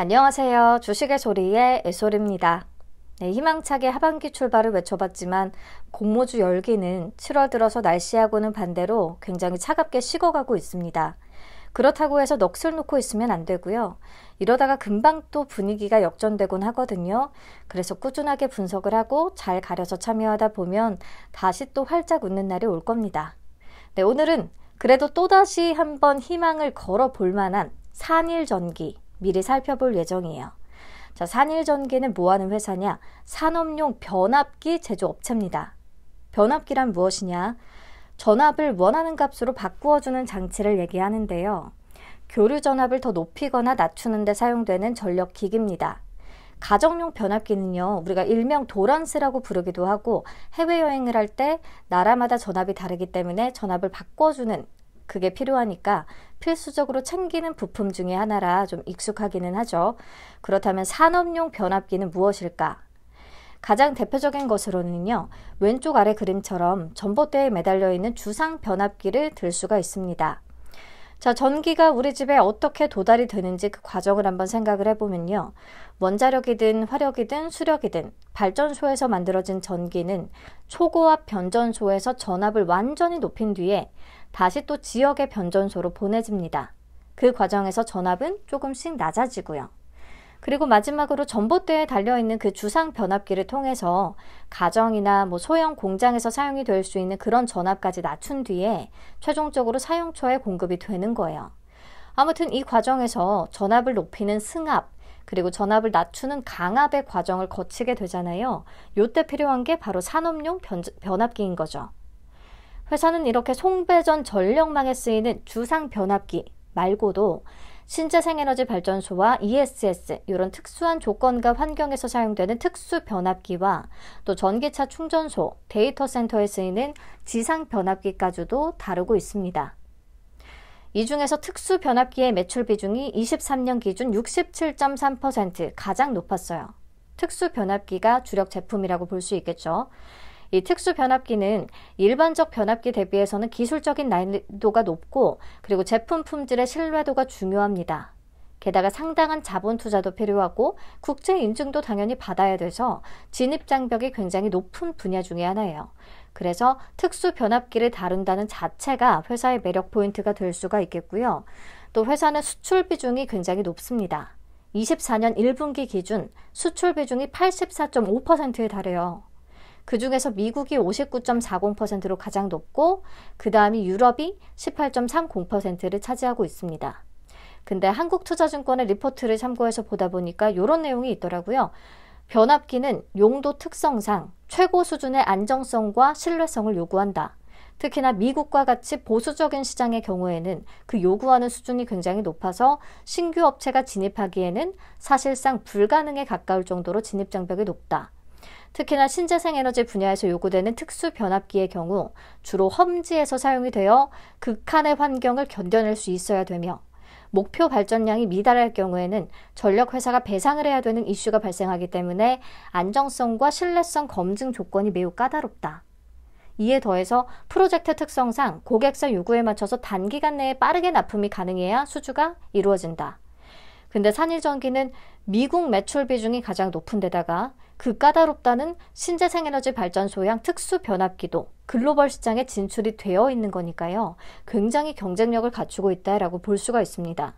안녕하세요. 주식의 소리의 애솔입니다. 네, 희망차게 하반기 출발을 외쳐봤지만 공모주 열기는 7월 들어서 날씨하고는 반대로 굉장히 차갑게 식어가고 있습니다. 그렇다고 해서 넋을 놓고 있으면 안 되고요. 이러다가 금방 또 분위기가 역전되곤 하거든요. 그래서 꾸준하게 분석을 하고 잘 가려서 참여하다 보면 다시 또 활짝 웃는 날이 올 겁니다. 네, 오늘은 그래도 또다시 한번 희망을 걸어 볼 만한 산일 전기 미리 살펴볼 예정이에요. 자, 산일전기는 뭐 하는 회사냐? 산업용 변압기 제조업체입니다. 변압기란 무엇이냐? 전압을 원하는 값으로 바꾸어주는 장치를 얘기하는데요. 교류 전압을 더 높이거나 낮추는 데 사용되는 전력 기기입니다. 가정용 변압기는요, 우리가 일명 도란스라고 부르기도 하고 해외여행을 할 때 나라마다 전압이 다르기 때문에 전압을 바꿔주는 그게 필요하니까 필수적으로 챙기는 부품 중의 하나라 좀 익숙하기는 하죠. 그렇다면 산업용 변압기는 무엇일까? 가장 대표적인 것으로는요, 왼쪽 아래 그림처럼 전봇대에 매달려 있는 주상 변압기를 들 수가 있습니다. 자, 전기가 우리 집에 어떻게 도달이 되는지 그 과정을 한번 생각을 해보면요. 원자력이든 화력이든 수력이든 발전소에서 만들어진 전기는 초고압 변전소에서 전압을 완전히 높인 뒤에 다시 또 지역의 변전소로 보내집니다. 그 과정에서 전압은 조금씩 낮아지고요. 그리고 마지막으로 전봇대에 달려있는 그 주상 변압기를 통해서 가정이나 뭐 소형 공장에서 사용이 될 수 있는 그런 전압까지 낮춘 뒤에 최종적으로 사용처에 공급이 되는 거예요. 아무튼 이 과정에서 전압을 높이는 승압, 그리고 전압을 낮추는 강압의 과정을 거치게 되잖아요. 요때 필요한 게 바로 산업용 변, 변압기인 거죠. 회사는 이렇게 송배전 전력망에 쓰이는 주상 변압기 말고도 신재생에너지 발전소와 ESS 이런 특수한 조건과 환경에서 사용되는 특수 변압기와 또 전기차 충전소, 데이터 센터에 쓰이는 지상 변압기까지도 다루고 있습니다. 이 중에서 특수 변압기의 매출 비중이 23년 기준 67.3% 가장 높았어요. 특수 변압기가 주력 제품이라고 볼 수 있겠죠. 이 특수 변압기는 일반적 변압기 대비해서는 기술적인 난이도가 높고 그리고 제품 품질의 신뢰도가 중요합니다. 게다가 상당한 자본 투자도 필요하고 국제 인증도 당연히 받아야 돼서 진입 장벽이 굉장히 높은 분야 중의 하나예요. 그래서 특수 변압기를 다룬다는 자체가 회사의 매력 포인트가 될 수가 있겠고요. 또 회사는 수출 비중이 굉장히 높습니다. 24년 1분기 기준 수출 비중이 84.5%에 달해요. 그 중에서 미국이 59.40%로 가장 높고 그 다음이 유럽이 18.30%를 차지하고 있습니다. 근데 한국투자증권의 리포트를 참고해서 보다 보니까 이런 내용이 있더라고요. 변압기는 용도 특성상 최고 수준의 안정성과 신뢰성을 요구한다. 특히나 미국과 같이 보수적인 시장의 경우에는 그 요구하는 수준이 굉장히 높아서 신규 업체가 진입하기에는 사실상 불가능에 가까울 정도로 진입장벽이 높다. 특히나 신재생 에너지 분야에서 요구되는 특수 변압기의 경우 주로 험지에서 사용이 되어 극한의 환경을 견뎌낼 수 있어야 되며 목표 발전량이 미달할 경우에는 전력회사가 배상을 해야 되는 이슈가 발생하기 때문에 안정성과 신뢰성 검증 조건이 매우 까다롭다. 이에 더해서 프로젝트 특성상 고객사 요구에 맞춰서 단기간 내에 빠르게 납품이 가능해야 수주가 이루어진다. 근데 산일전기는 미국 매출 비중이 가장 높은 데다가 그 까다롭다는 신재생에너지 발전 소양 특수 변압기도 글로벌 시장에 진출이 되어 있는 거니까요. 굉장히 경쟁력을 갖추고 있다라고 볼 수가 있습니다.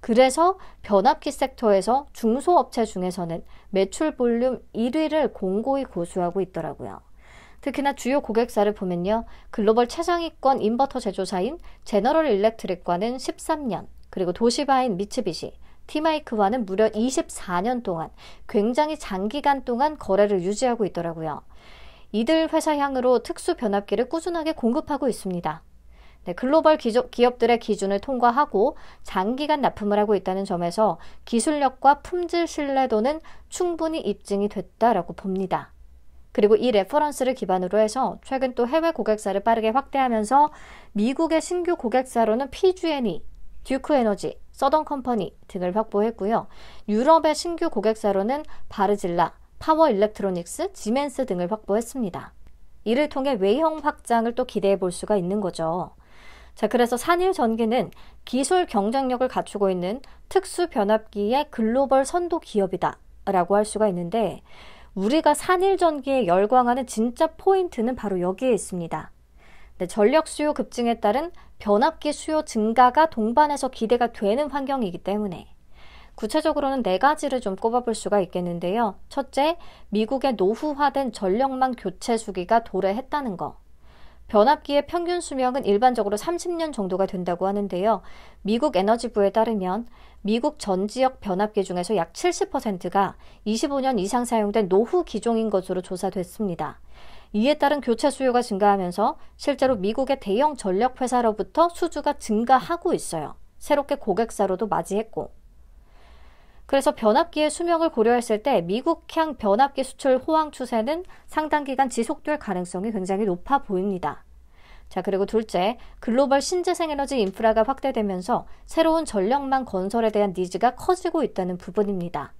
그래서 변압기 섹터에서 중소업체 중에서는 매출 볼륨 1위를 공고히 고수하고 있더라고요. 특히나 주요 고객사를 보면요. 글로벌 최상위권 인버터 제조사인 제너럴 일렉트릭과는 13년, 그리고 도시바인 미츠비시, 티마이크와는 무려 24년 동안 굉장히 장기간 동안 거래를 유지하고 있더라고요. 이들 회사 향으로 특수 변압기를 꾸준하게 공급하고 있습니다. 네, 글로벌 기조, 기업들의 기준을 통과하고 장기간 납품을 하고 있다는 점에서 기술력과 품질 신뢰도는 충분히 입증이 됐다라고 봅니다. 그리고 이 레퍼런스를 기반으로 해서 최근 또 해외 고객사를 빠르게 확대하면서 미국의 신규 고객사로는 PG&E, 듀크 에너지, 서던 컴퍼니 등을 확보했고요. 유럽의 신규 고객사로는 바르질라, 파워 일렉트로닉스, 지멘스 등을 확보했습니다. 이를 통해 외형 확장을 또 기대해 볼 수가 있는 거죠. 자, 그래서 산일 전기는 기술 경쟁력을 갖추고 있는 특수 변압기의 글로벌 선도 기업이다. 라고 할 수가 있는데, 우리가 산일 전기에 열광하는 진짜 포인트는 바로 여기에 있습니다. 네, 전력 수요 급증에 따른 변압기 수요 증가가 동반해서 기대가 되는 환경이기 때문에 구체적으로는 네 가지를 좀 꼽아볼 수가 있겠는데요. 첫째, 미국의 노후화된 전력망 교체 수기가 도래했다는 거. 변압기의 평균 수명은 일반적으로 30년 정도가 된다고 하는데요. 미국 에너지부에 따르면 미국 전 지역 변압기 중에서 약 70%가 25년 이상 사용된 노후 기종인 것으로 조사됐습니다. 이에 따른 교체 수요가 증가하면서 실제로 미국의 대형 전력 회사로부터 수주가 증가하고 있어요. 새롭게 고객사로도 맞이했고. 그래서 변압기의 수명을 고려했을 때 미국향 변압기 수출 호황 추세는 상당 기간 지속될 가능성이 굉장히 높아 보입니다. 자, 그리고 둘째, 글로벌 신재생 에너지 인프라가 확대되면서 새로운 전력망 건설에 대한 니즈가 커지고 있다는 부분입니다.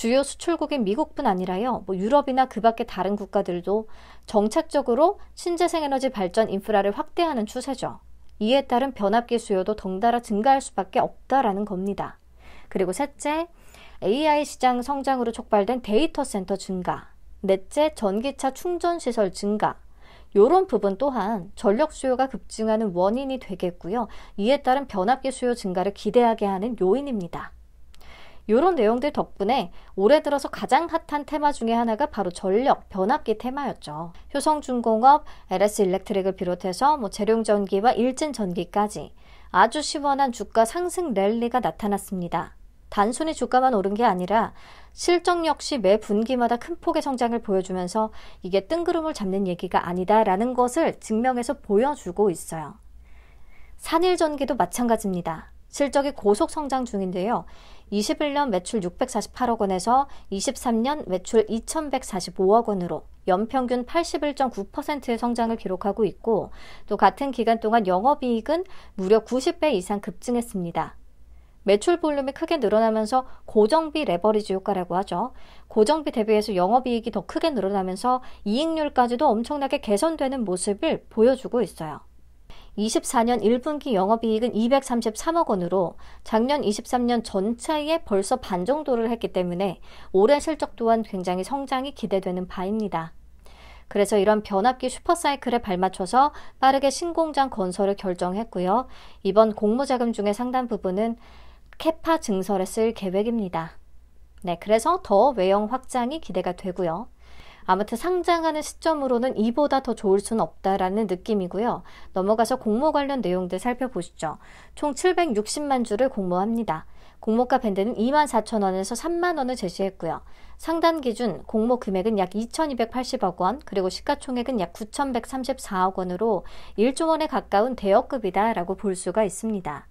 주요 수출국인 미국뿐 아니라요, 뭐 유럽이나 그 밖의 다른 국가들도 정책적으로 신재생 에너지 발전 인프라를 확대하는 추세죠. 이에 따른 변압기 수요도 덩달아 증가할 수밖에 없다라는 겁니다. 그리고 셋째, AI 시장 성장으로 촉발된 데이터 센터 증가. 넷째, 전기차 충전 시설 증가. 요런 부분 또한 전력 수요가 급증하는 원인이 되겠고요. 이에 따른 변압기 수요 증가를 기대하게 하는 요인입니다. 이런 내용들 덕분에 올해 들어서 가장 핫한 테마 중에 하나가 바로 전력 변압기 테마였죠. 효성중공업, LS 일렉트릭을 비롯해서 뭐 재룡전기와 일진전기까지 아주 시원한 주가 상승 랠리가 나타났습니다. 단순히 주가만 오른 게 아니라 실적 역시 매 분기마다 큰 폭의 성장을 보여주면서 이게 뜬구름을 잡는 얘기가 아니다라는 것을 증명해서 보여주고 있어요. 산일전기도 마찬가지입니다. 실적이 고속 성장 중인데요. 21년 매출 648억 원에서 23년 매출 2145억 원으로 연평균 81.9%의 성장을 기록하고 있고 또 같은 기간 동안 영업이익은 무려 90배 이상 급증했습니다. 매출 볼륨이 크게 늘어나면서 고정비 레버리지 효과라고 하죠. 고정비 대비해서 영업이익이 더 크게 늘어나면서 이익률까지도 엄청나게 개선되는 모습을 보여주고 있어요. 24년 1분기 영업이익은 233억 원으로 작년 23년 전차에 벌써 반 정도를 했기 때문에 올해 실적 또한 굉장히 성장이 기대되는 바입니다. 그래서 이런 변압기 슈퍼사이클에 발맞춰서 빠르게 신공장 건설을 결정했고요. 이번 공모자금 중에 상당 부분은 캐파 증설에 쓸 계획입니다. 네, 그래서 더 외형 확장이 기대가 되고요. 아무튼 상장하는 시점으로는 이보다 더 좋을 수는 없다라는 느낌이고요. 넘어가서 공모 관련 내용들 살펴보시죠. 총 760만 주를 공모합니다. 공모가 밴드는 24,000원에서 3만원을 제시했고요. 상단 기준 공모 금액은 약 2,280억 원, 그리고 시가총액은 약 9,134억 원으로 1조 원에 가까운 대여급이다라고 볼 수가 있습니다.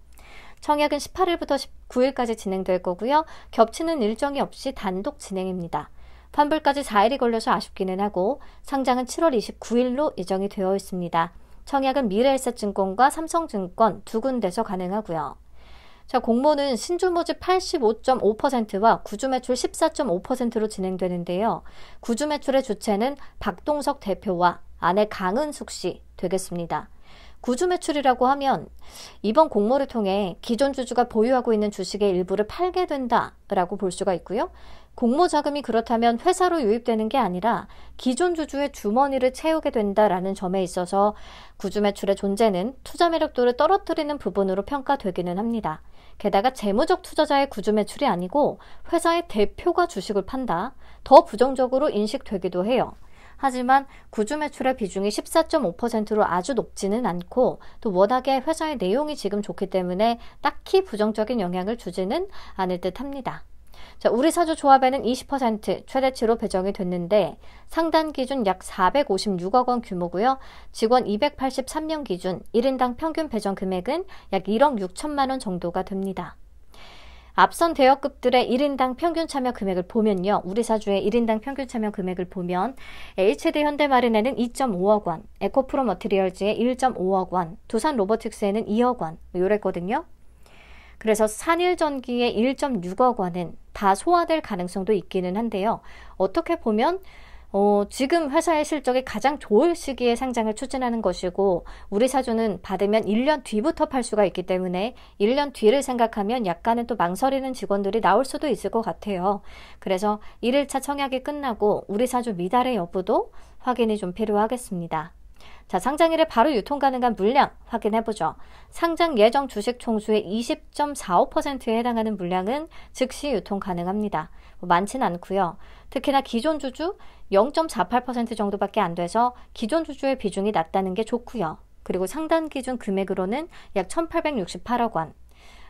청약은 18일부터 19일까지 진행될 거고요. 겹치는 일정이 없이 단독 진행입니다. 환불까지 4일이 걸려서 아쉽기는 하고 상장은 7월 29일로 예정이 되어 있습니다. 청약은 미래에셋증권과 삼성증권 두 군데서 가능하고요. 자, 공모는 신주 모집 85.5%와 구주 매출 14.5%로 진행되는데요. 구주 매출의 주체는 박동석 대표와 아내 강은숙 씨 되겠습니다. 구주 매출이라고 하면 이번 공모를 통해 기존 주주가 보유하고 있는 주식의 일부를 팔게 된다라고 볼 수가 있고요. 공모 자금이 그렇다면 회사로 유입되는 게 아니라 기존 주주의 주머니를 채우게 된다라는 점에 있어서 구주매출의 존재는 투자 매력도를 떨어뜨리는 부분으로 평가되기는 합니다. 게다가 재무적 투자자의 구주 매출이 아니고 회사의 대표가 주식을 판다. 더 부정적으로 인식되기도 해요. 하지만 구주 매출의 비중이 14.5%로 아주 높지는 않고 또 워낙에 회사의 내용이 지금 좋기 때문에 딱히 부정적인 영향을 주지는 않을 듯 합니다. 자, 우리 사주 조합에는 20% 최대치로 배정이 됐는데 상단 기준 약 456억 원 규모고요. 직원 283명 기준 1인당 평균 배정 금액은 약 1억 6천만 원 정도가 됩니다. 앞선 대여급들의 1인당 평균 참여 금액을 보면요. 우리 사주의 1인당 평균 참여 금액을 보면 HD 현대마린에는 2.5억 원, 에코프로 머티리얼즈에 1.5억 원, 두산 로보틱스에는 2억 원 뭐 요랬거든요. 그래서 산일전기의 1.6억 원은 다 소화될 가능성도 있기는 한데요. 어떻게 보면 어, 지금 회사의 실적이 가장 좋을 시기에 상장을 추진하는 것이고 우리 사주는 받으면 1년 뒤부터 팔 수가 있기 때문에 1년 뒤를 생각하면 약간은 또 망설이는 직원들이 나올 수도 있을 것 같아요. 그래서 1일차 청약이 끝나고 우리 사주 미달의 여부도 확인이 좀 필요하겠습니다. 자, 상장일에 바로 유통 가능한 물량 확인해보죠. 상장 예정 주식 총수의 20.45%에 해당하는 물량은 즉시 유통 가능합니다. 뭐 많진 않고요. 특히나 기존 주주 0.48% 정도밖에 안 돼서 기존 주주의 비중이 낮다는 게 좋고요. 그리고 상단 기준 금액으로는 약 1,868억 원.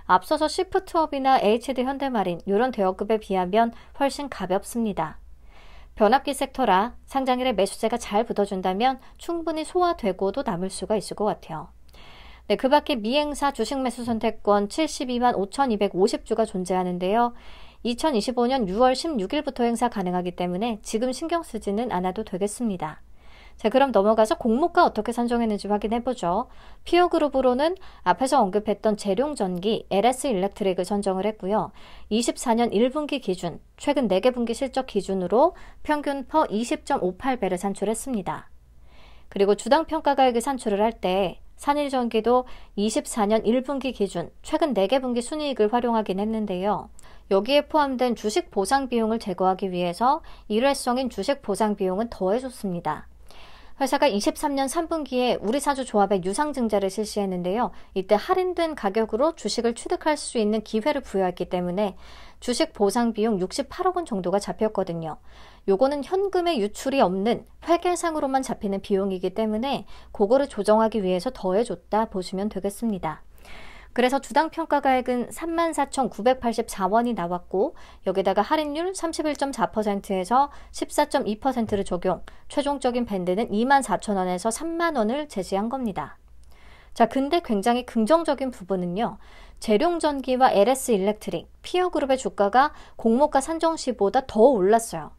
앞서서 시프트업이나 HD 현대마린 이런 대여급에 비하면 훨씬 가볍습니다. 변압기 섹터라 상장일에 매수세가 잘 붙어준다면 충분히 소화되고도 남을 수가 있을 것 같아요. 네, 그 밖에 미행사 주식 매수 선택권 72만 5,250주가 존재하는데요. 2025년 6월 16일부터 행사 가능하기 때문에 지금 신경 쓰지는 않아도 되겠습니다. 자, 그럼 넘어가서 공모가 어떻게 산정했는지 확인해 보죠. 피어 그룹으로는 앞에서 언급했던 재룡전기 LS 일렉트릭을 선정을 했고요. 24년 1분기 기준, 최근 4개 분기 실적 기준으로 평균 퍼 20.58배를 산출했습니다. 그리고 주당 평가가액을 산출을 할 때 산일전기도 24년 1분기 기준 최근 4개 분기 순이익을 활용하긴 했는데요. 여기에 포함된 주식 보상 비용을 제거하기 위해서 일회성인 주식 보상 비용은 더해줬습니다. 회사가 23년 3분기에 우리 사주 조합의 유상증자를 실시했는데요. 이때 할인된 가격으로 주식을 취득할 수 있는 기회를 부여했기 때문에 주식 보상 비용 68억 원 정도가 잡혔거든요. 요거는 현금의 유출이 없는 회계상으로만 잡히는 비용이기 때문에 그거를 조정하기 위해서 더해줬다 보시면 되겠습니다. 그래서 주당 평가가액은 34,984원이 나왔고 여기다가 할인율 31.4%에서 14.2%를 적용, 최종적인 밴드는 24,000원에서 3만원을 제시한 겁니다. 자, 근데 굉장히 긍정적인 부분은요. 재룡전기와 LS 일렉트릭, 피어그룹의 주가가 공모가 산정시보다 더 올랐어요.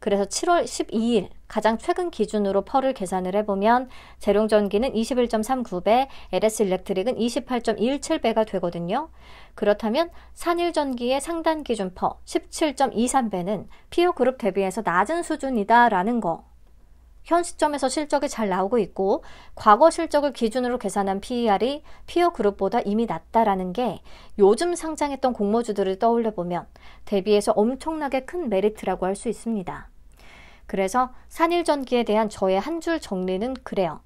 그래서 7월 12일 가장 최근 기준으로 펄을 계산을 해보면 재룡전기는 21.39배, LS 일렉트릭은 2 8 1 7배가 되거든요. 그렇다면 산일전기의 상단 기준 펄 17.23배는 피오 그룹 대비해서 낮은 수준이다라는 거. 현 시점에서 실적이 잘 나오고 있고 과거 실적을 기준으로 계산한 PER이 피어 그룹보다 이미 낮다라는 게 요즘 상장했던 공모주들을 떠올려 보면 대비해서 엄청나게 큰 메리트라고 할 수 있습니다. 그래서 산일전기에 대한 저의 한 줄 정리는 그래요.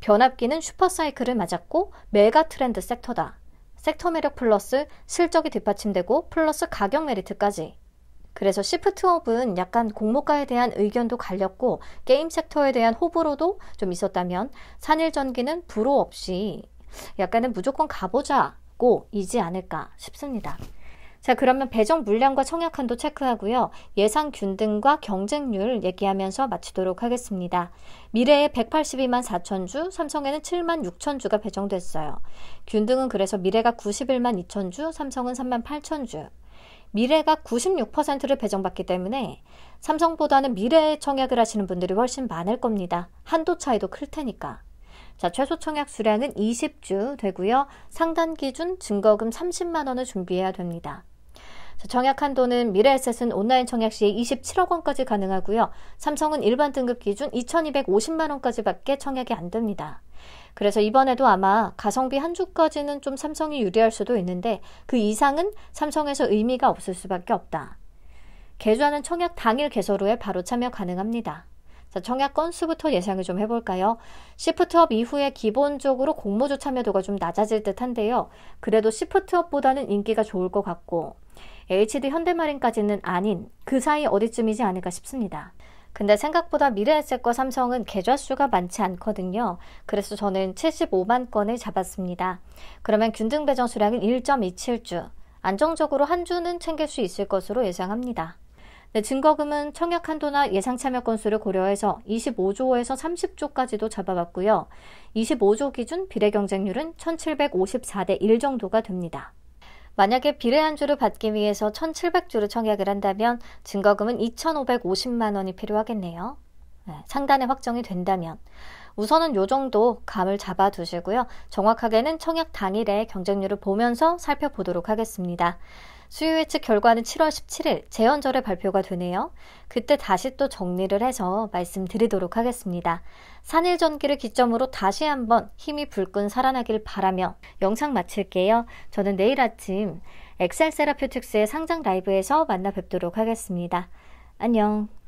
변압기는 슈퍼사이클을 맞았고 메가 트렌드 섹터다. 섹터 매력 플러스 실적이 뒷받침되고 플러스 가격 메리트까지 그래서 시프트업은 약간 공모가에 대한 의견도 갈렸고 게임 섹터에 대한 호불호도 좀 있었다면 산일전기는 불호 없이 약간은 무조건 가보자고 이지 않을까 싶습니다. 자, 그러면 배정 물량과 청약한도 체크하고요. 예상 균등과 경쟁률 얘기하면서 마치도록 하겠습니다. 미래에 182만 4천 주, 삼성에는 7만 6천 주가 배정됐어요. 균등은 그래서 미래가 91만 2천 주, 삼성은 3만 8천 주. 미래가 96%를 배정받기 때문에 삼성보다는 미래에 청약을 하시는 분들이 훨씬 많을 겁니다. 한도 차이도 클 테니까. 자, 최소 청약 수량은 20주 되고요. 상단 기준 증거금 30만 원을 준비해야 됩니다. 자, 청약 한도는 미래에셋은 온라인 청약 시에 27억 원까지 가능하고요. 삼성은 일반 등급 기준 2,250만 원까지밖에 청약이 안 됩니다. 그래서 이번에도 아마 가성비 한 주까지는 좀 삼성이 유리할 수도 있는데 그 이상은 삼성에서 의미가 없을 수밖에 없다. 개주하는 청약 당일 개설후에 바로 참여 가능합니다. 자, 청약 건수부터 예상을 좀 해볼까요? 시프트업 이후에 기본적으로 공모주 참여도가 좀 낮아질 듯 한데요. 그래도 시프트업보다는 인기가 좋을 것 같고, HD 현대마린까지는 아닌 그 사이 어디쯤이지 않을까 싶습니다. 근데 생각보다 미래에셋과 삼성은 계좌 수가 많지 않거든요. 그래서 저는 75만 건을 잡았습니다. 그러면 균등 배정 수량은 1.27주. 안정적으로 한 주는 챙길 수 있을 것으로 예상합니다. 네, 증거금은 청약 한도나 예상 참여 건수를 고려해서 25조에서 30조까지도 잡아봤고요. 25조 기준 비례 경쟁률은 1754대 1 정도가 됩니다. 만약에 비례한 주를 받기 위해서 1,700주를 청약을 한다면 증거금은 2,550만 원이 필요하겠네요. 네, 상단에 확정이 된다면 우선은 요 정도 감을 잡아 두시고요. 정확하게는 청약 당일에 경쟁률을 보면서 살펴보도록 하겠습니다. 수요 예측 결과는 7월 17일 재연절에 발표가 되네요. 그때 다시 또 정리를 해서 말씀드리도록 하겠습니다. 산일 전기를 기점으로 다시 한번 힘이 불끈 살아나길 바라며 영상 마칠게요. 저는 내일 아침 엑셀 세라퓨틱스의 상장 라이브에서 만나 뵙도록 하겠습니다. 안녕.